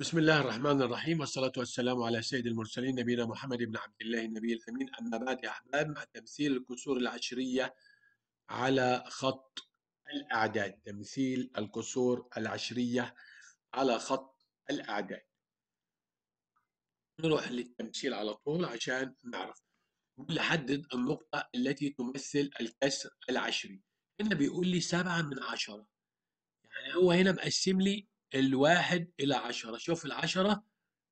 بسم الله الرحمن الرحيم والصلاة والسلام على سيد المرسلين نبينا محمد بن عبد الله النبي الأمين أما بعد يا أحباب مع تمثيل الكسور العشرية على خط الأعداد تمثيل الكسور العشرية على خط الأعداد نروح للتمثيل على طول عشان نعرف نحدد النقطة التي تمثل الكسر العشري هنا بيقول لي سبعة من عشرة يعني هو هنا مقسم لي الواحد إلى عشرة شوف العشرة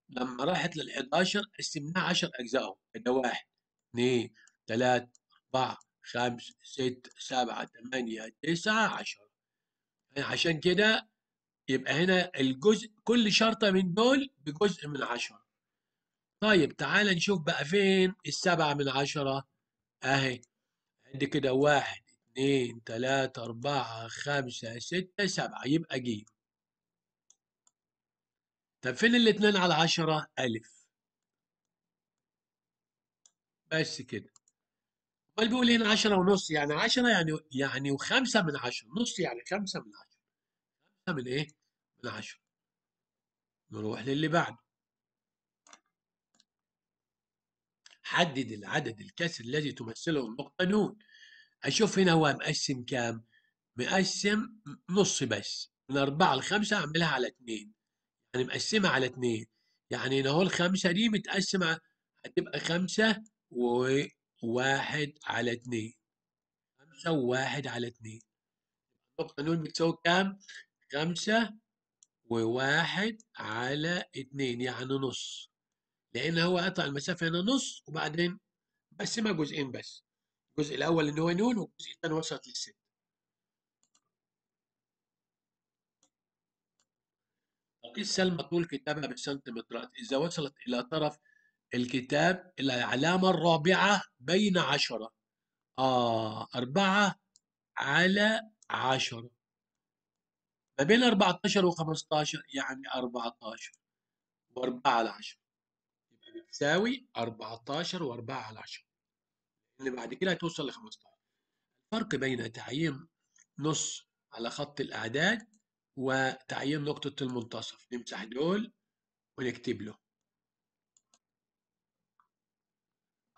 لما راحت لل11 قسمناها 10 أجزاء ده واحد اثنين ثلاثة أربعة خمسة ستة سبعة ثمانية تسعة عشرة عشان كده يبقى هنا الجزء كل شرطة من دول بجزء من عشرة طيب تعال نشوف بقى فين السبعة من عشرة أهي عندي كده واحد اتنين تلاتة أربعة خمسة ستة سبعة يبقى جيم طب فين الاثنين على عشرة ألف بس كده امال بيقول هنا عشرة ونص يعني عشرة يعني يعني وخمسة من عشرة نص يعني خمسة من عشرة خمسة من ايه؟ من عشرة نروح للي بعده حدد العدد الكسر الذي تمثله النقطة نون أشوف هنا هو مقسم كام؟ مقسم نص بس من أربعة لخمسة أعملها على اتنين يعني مقسمها على اثنين يعني هنا هو الخمسة دي متقسمة هتبقى خمسة وواحد على اثنين خمسة وواحد على اثنين النقطة نون بتساوي كام؟ خمسة وواحد على اتنين يعني نص لأن هو قطع المسافة هنا نص وبعدين قسمها جزئين بس الجزء الأول إن هو نون والجزء الثاني وصلت للست وقيس سلمى طول كتابها بالسنتيمترات إذا وصلت إلى طرف الكتاب إلى العلامة الرابعة بين عشرة آه أربعة على عشرة ما بين 14 و 15 يعني 14 و4 على 10 يبقى بتساوي 14 و4 على 10 اللي بعد كده هتوصل ل 15 الفرق بين تعيين نص على خط الأعداد وتعيين نقطة المنتصف نمسح دول ونكتب له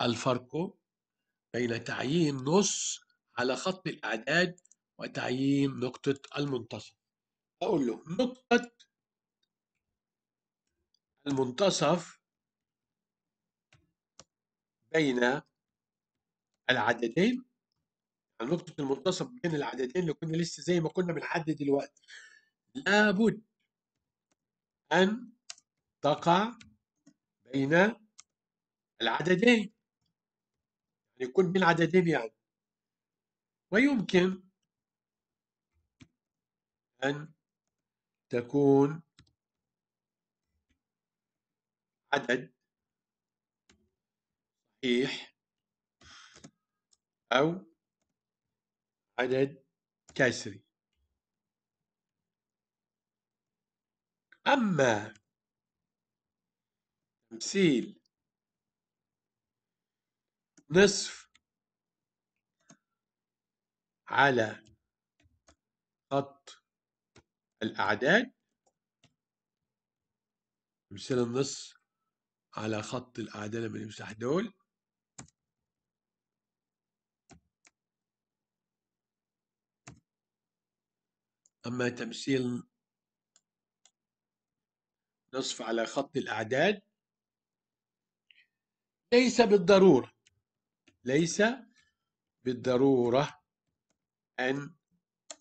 الفرق بين تعيين نص على خط الأعداد وتعيين نقطة المنتصف أقول له نقطة المنتصف بين العددين يعني نقطة المنتصف بين العددين اللي كنا لسه زي ما كنا بنحدد دلوقتي لابد أن تقع بين العددين يعني يكون من عددين يعني ويمكن أن تكون عدد صحيح أو عدد كسري أما تمثيل نصف على خط الأعداد تمثيل النصف على خط الأعداد لما نمسح دول أما تمثيل نصف على خط الأعداد ليس بالضرورة ليس بالضرورة أن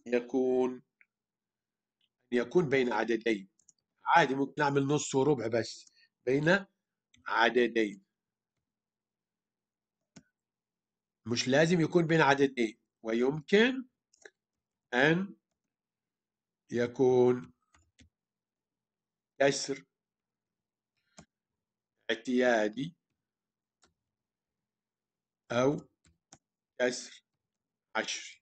يكون أن يكون بين عددين عادي ممكن نعمل نص وربع بس بين عددين مش لازم يكون بين عددين ويمكن أن يكون كسر اعتيادي أو كسر عشري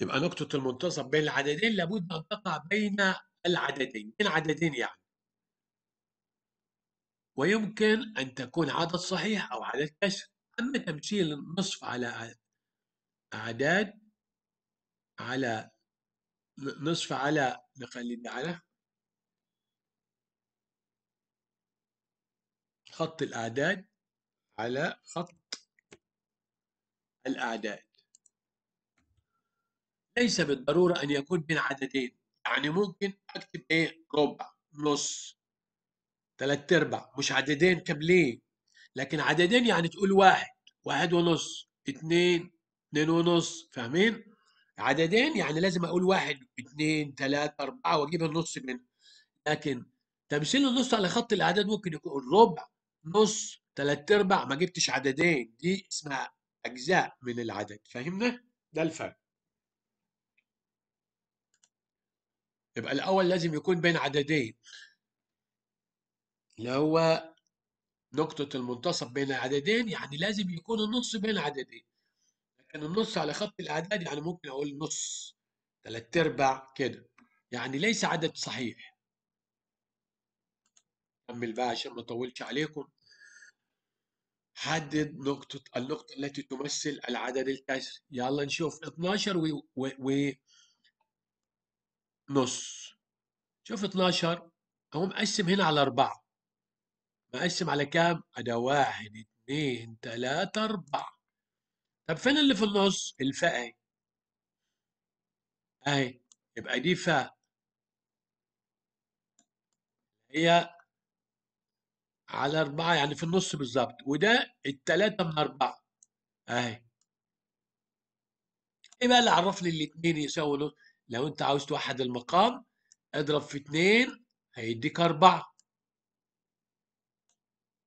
يبقى نقطة المنتصف بين العددين لابد أن تقع بين العددين، بين عددين يعني. ويمكن أن تكون عدد صحيح أو عدد كسر. أما تمثيل النصف على أعداد على نصف على ده على خط الأعداد على خط الأعداد ليس بالضرورة أن يكون بين عددين يعني ممكن أكتب إيه ربع نص ثلاث أرباع مش عددين كاملين لكن عددين يعني تقول واحد واحد ونص اثنين اثنين ونص فاهمين عددين يعني لازم اقول واحد اثنين ثلاثه اربعة واجيب النص منه لكن تمثيل النص على خط الاعداد ممكن يكون ربع نص ثلاث ارباع ما جبتش عددين دي اسمها اجزاء من العدد فاهمنا ده الفرق يبقى الاول لازم يكون بين عددين اللي هو نقطة المنتصف بين عددين يعني لازم يكون النص بين عددين لكن النص على خط الأعداد يعني ممكن أقول نص ثلاثة أرباع كده يعني ليس عدد صحيح كمل بقى عشان ما أطولش عليكم حدد نقطة النقطة التي تمثل العدد الكسري يلا نشوف 12 و, و... و... نص شوف 12 هو مقسم هنا على أربعة بقسم على كام؟ على واحد اثنين ثلاثة أربعة طب فين اللي في النص؟ الفاء أهي أهي يبقى دي فاء هي على أربعة يعني في النص بالظبط وده التلاتة من أربعة أهي إيه بقى اللي عرف لي الاتنين يساوي لو أنت عاوز توحد المقام اضرب في اتنين هيديك أربعة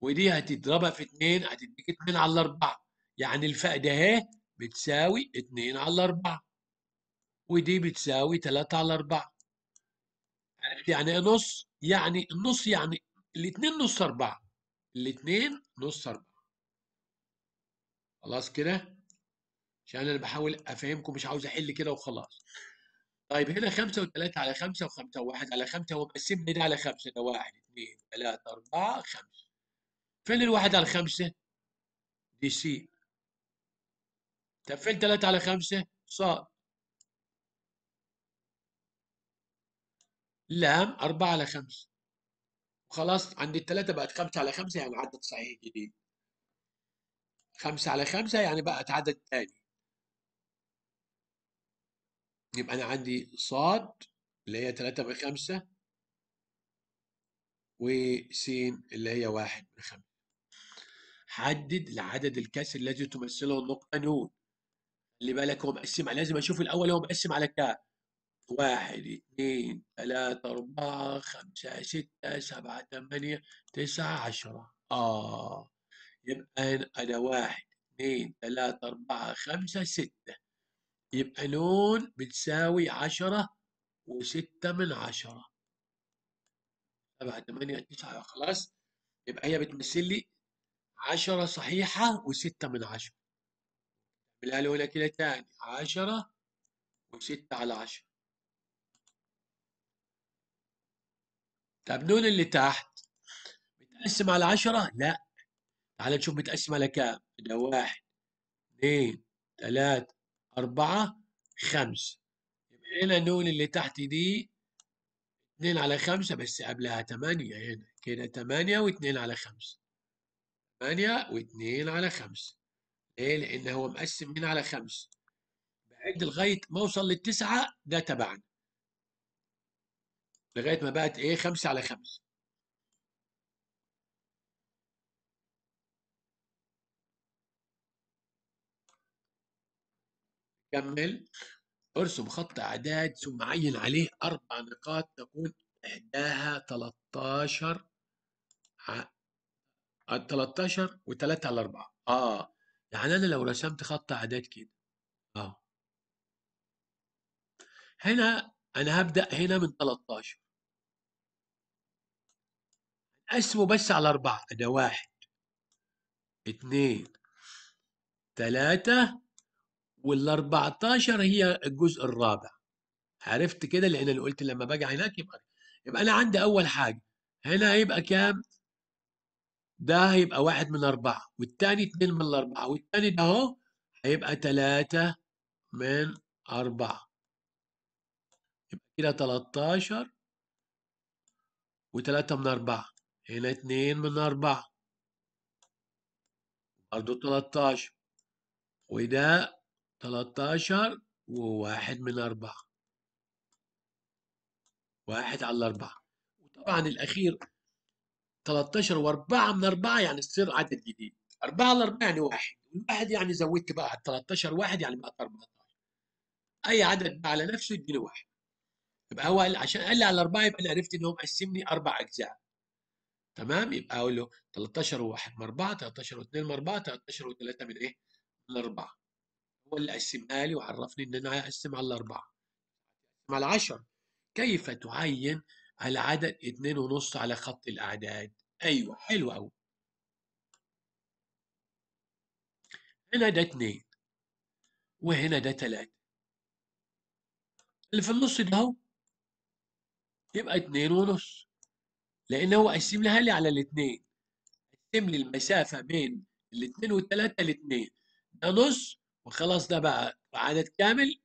ودي هتضربها في 2 هتديك 2 على 4 يعني الفائده اهي بتساوي 2 على 4 ودي بتساوي 3 على 4 عرفت يعني ايه نص؟ يعني النص يعني الاثنين نص 4 الاثنين نص 4 خلاص كده؟ عشان انا بحاول افهمكم مش عاوز احل كده وخلاص. طيب هنا 5 و3 على 5 و5 و1 على 5 هو مقسمنا ده على 5 ده 1 2 3 4 5 فين الواحد على خمسة؟ دي سي طب فين تلاتة على خمسة؟ صاد لام أربعة على خمسة خلاص عندي التلاتة بقت خمسة على خمسة يعني عدد صحيح جديد خمسة على خمسة يعني بقت عدد تاني يبقى أنا عندي صاد اللي هي تلاتة بخمسة وسين اللي هي واحد بخمسة حدد العدد الكاسر الذي تمثله النقطة نون خلي بالك هو مقسم لازم أشوف الأول هو مقسم على كام واحد اتنين تلاتة أربعة خمسة ستة سبعة تمانية تسعة عشرة آه يبقى أنا واحد اتنين تلاتة أربعة خمسة ستة يبقى نون بتساوي عشرة وستة من عشرة سبعة تمانية تسعة خلاص يبقى هي بتمثل لي عشرة صحيحة وستة من عشرة بالآلة هنا كده تاني عشرة وستة على عشرة طب نون اللي تحت متقسم على عشرة؟ لا تعال نشوف متقسم على كام ده واحد اثنين ثلاثة أربعة خمسة يبقى هنا نون اللي تحت دي اثنين على خمسة بس قبلها تمانية هنا كده تمانية واثنين على خمسة 8 و2 على 5 ليه؟ لأن هو مقسم من على 5 بعد لغاية ما أوصل للتسعة ده تبعنا لغاية ما بقت إيه 5 على 5 كمل ارسم خط اعداد ثم عين عليه اربع نقاط تكون احداها 13 على 13 و3 على 4 اه يعني انا لو رسمت خط اعداد كده اه هنا انا هبدا هنا من 13 اقسمه بس على 4 ده 1 2 3 وال 14 هي الجزء الرابع عرفت كده لان انا قلت لما باجي هناك يبقى يبقى انا عندي اول حاجه هنا هيبقى كام ده هيبقى واحد من أربعة والتاني اتنين من الأربعة والتاني ده أهو هيبقى تلاتة من أربعة يبقى كده تلاتاشر وتلاتة من أربعة هنا اتنين من أربعة برضه تلاتاشر وده تلاتاشر وواحد من أربعة واحد على الأربعة وطبعا الأخير 13 و4 من 4 يعني تصير عدد جديد 4 على 4 يعني 1 1 يعني زودت بقى على 13 واحد يعني بقى 14 اي عدد بقى على نفسه يديني 1 يبقى هو عشان قال لي على 4 يبقى انا عرفت ان هو مقسمني اربع اجزاء تمام يبقى اقول له 13 و1 من 4 13 و2 من 4 13 و3 من ايه؟ من 4 هو اللي قسمها لي وعرفني ان انا هقسم على الاربعه على 10 كيف تعين على عدد اتنين ونص على خط الأعداد أيوة حلو أوي هنا ده اتنين وهنا ده تلاتة اللي في النص ده هو يبقى اتنين ونص لأن هو قسم لها لي على الاتنين قسم لي المسافة بين الاتنين والتلاتة الاتنين ده نص وخلاص ده بقى عدد كامل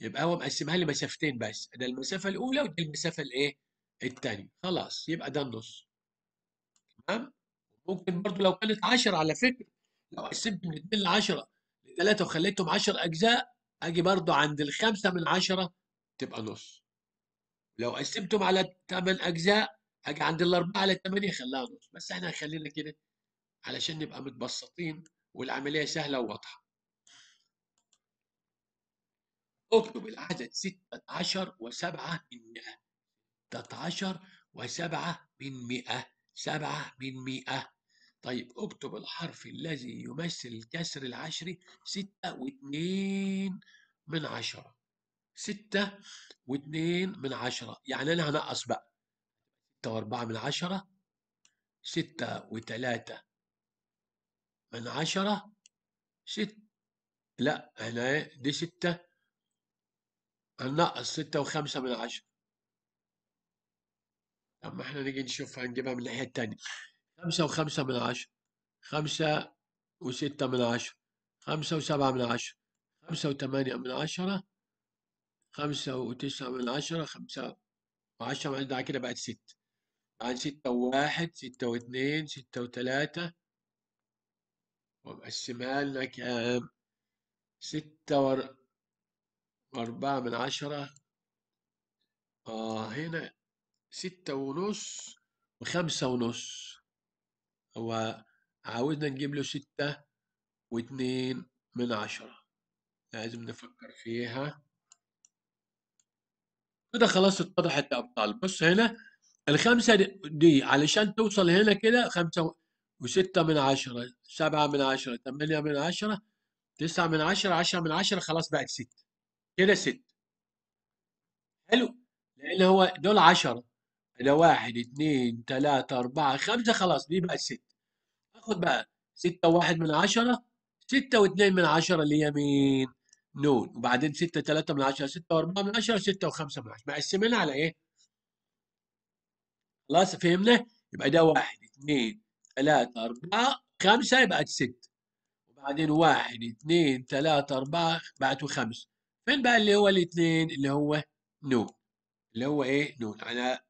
يبقى هو مقسمها لي مسافتين بس ده المسافة الأولى ودي المسافة الإيه؟ الثاني خلاص يبقى ده النص تمام ممكن برضو لو كانت 10 على فكره لو قسمت من 2 ل 10 ل 3 وخليتهم 10 اجزاء اجي برضو عند الخمسه من 10 تبقى نص لو قسمتهم على 8 اجزاء اجي عند الاربعه على 8 خليها نص بس احنا خلينا كده علشان نبقى متبسطين والعمليه سهله وواضحه اكتب العدد 16 و7 من 100 16 وسبعة من مئة سبعة من مئة طيب اكتب الحرف الذي يمثل الكسر العشري ستة واتنين من عشرة ستة واتنين من عشرة يعني أنا هنقص بقى ستة وأربعة من عشرة ستة وتلاتة من عشرة ست لا هنا دي ستة هنقص ستة وخمسة من عشرة اما احنا نيجي نشوف هنجيبها من الناحيه الثانيه خمسة وخمسة من عشرة خمسة وستة من عشرة خمسة وسبعة من عشرة خمسة وثمانية من عشرة خمسة وتسعة من عشرة خمسة وعشرة من عشرة كده بقت ست عن ستة وواحد ستة واثنين ستة وثلاثة ومقسمها لنا كام ستة وأربعة من عشرة آه هنا ستة ونص وخمسة ونص هو عاوزنا نجيب له ستة واتنين من عشرة لازم نفكر فيها كده خلاص اتضحت يا أبطال بص هنا الخمسة دي علشان توصل هنا كده خمسة وستة من عشرة سبعة من عشرة تمانية من عشرة تسعة من عشرة عشرة من عشرة خلاص بقت ست كده ست حلو لأن هو دول عشرة الى واحد اثنين ثلاثة أربعة خمسة خلاص دي بقى الست آخد بقى ستة واحد من عشرة ستة واثنين من عشرة اللي هي مين؟ نون وبعدين ستة ثلاثة من عشرة ستة وأربعة من عشرة ستة وخمسة من عشرة مقسمينها على إيه؟ خلاص فهمنا؟ يبقى ده واحد اثنين ثلاثة أربعة خمسة يبقى ست وبعدين واحد اثنين ثلاثة أربعة بعته خمسة فين بقى اللي هو الاثنين اللي هو نون اللي هو إيه؟ نون أنا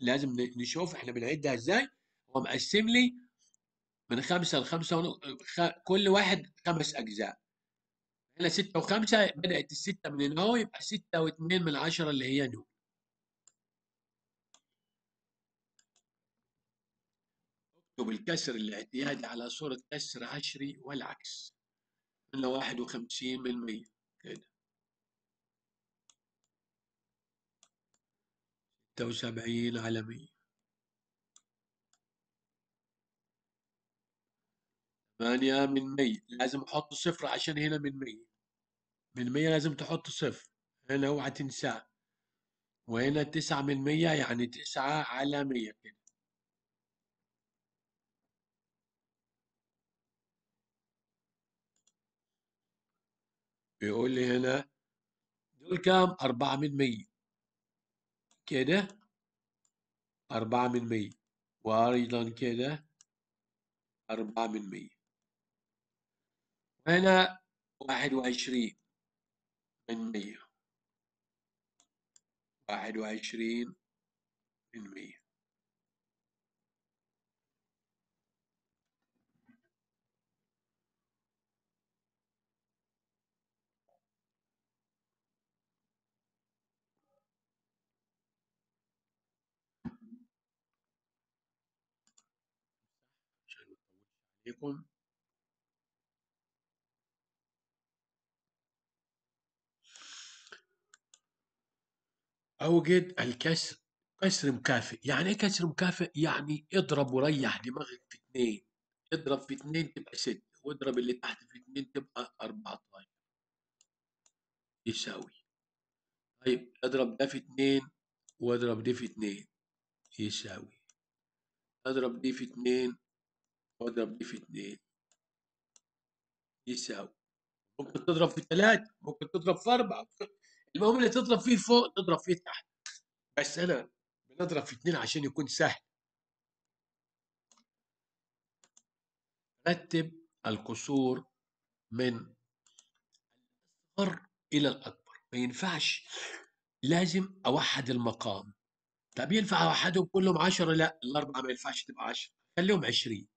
لازم نشوف احنا بنعدها ازاي هو مقسم لي من خمسة لخمسة ونص خ... كل واحد خمس أجزاء هنا ستة وخمسة بدأت الستة من هنا أهو يبقى ستة واثنين من عشرة اللي هي نو اكتب الكسر الاعتيادي على صورة كسر عشري والعكس من واحد وخمسين بالمية 76 وسبعين ثمانية من مية لازم أحط صفر عشان هنا من مية من مية لازم تحط صفر هنا اوعى تنسى وهنا تسعة من مية يعني تسعة على مية كده بيقول لي هنا دول كام؟ أربعة من مية كده أربعة من مية وأيضا كده أربعة من مية وهنا واحد وعشرين من مية واحد وعشرين من مية يكون أوجد الكسر كسر مكافئ يعني إيه كسر مكافئ؟ يعني اضرب وريح دماغك في اتنين اضرب في اتنين تبقى ستة واضرب اللي تحت في اتنين تبقى طيب يساوي طيب اضرب ده في اتنين واضرب دي في اتنين يساوي اضرب دي في اتنين اضرب دي في 2 يساوي ممكن تضرب في 3 ممكن تضرب في 4 المهم اللي تضرب فيه فوق تضرب فيه تحت بس انا بضرب في 2 عشان يكون سهل رتب القصور من الأصغر إلى الأكبر ما ينفعش لازم أوحد المقام طب ينفع أوحدهم كلهم 10 لا الأربعة ما ينفعش تبقى 10 خليهم 20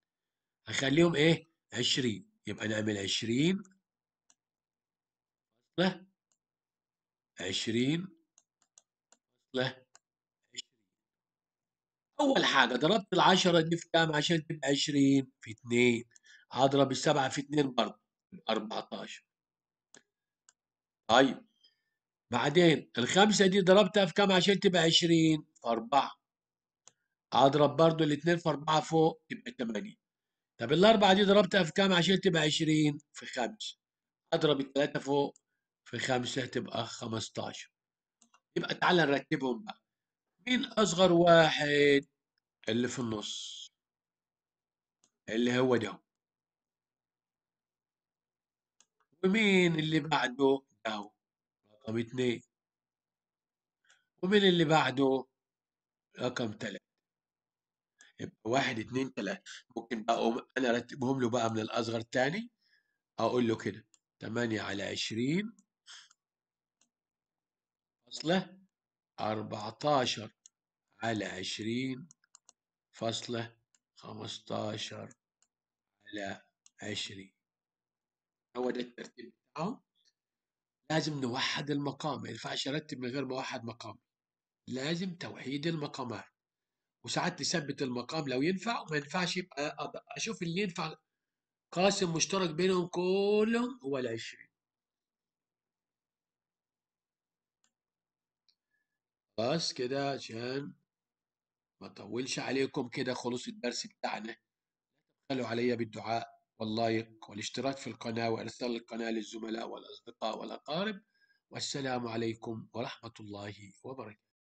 هخليهم ايه 20 يبقى نعمل 20 فاصلة 20 فاصلة 20 أول حاجة ضربت ال10 دي في كام عشان تبقى 20 في 2 هضرب السبعة في 2 برضه 14 طيب بعدين الخمسة دي ضربتها في كام عشان تبقى 20 في 4 هضرب برضه الاثنين في 4 فوق تبقى 80 طب الأربعة دي ضربتها في كام عشان تبقى 20 في 5 أضرب الثلاثة فوق في 5 تبقى 15 يبقى تعالى نرتبهم بقى مين أصغر واحد اللي في النص اللي هو ده ومين اللي بعده ده رقم اتنين ومين اللي بعده رقم تلاتة يبقى واحد اتنين تلاتة ممكن بقى أقوم أنا أرتبهم له بقى من الأصغر تاني أقول له كده تمانية على عشرين فاصلة أربعتاشر على عشرين فاصلة خمستاشر على عشرين هو ده الترتيب بتاعه لازم نوحد المقام ما ينفعش ارتب من غير ما اوحد مقام لازم توحيد المقامات وساعات نثبت المقام لو ينفع وما ينفعش يبقى اشوف اللي ينفع قاسم مشترك بينهم كلهم هو ال 20 بس كده عشان ما اطولش عليكم كده خلص الدرس بتاعنا خلوا عليا بالدعاء واللايك والاشتراك في القناة وإرسال القناة للزملاء والأصدقاء والأقارب والسلام عليكم ورحمة الله وبركاته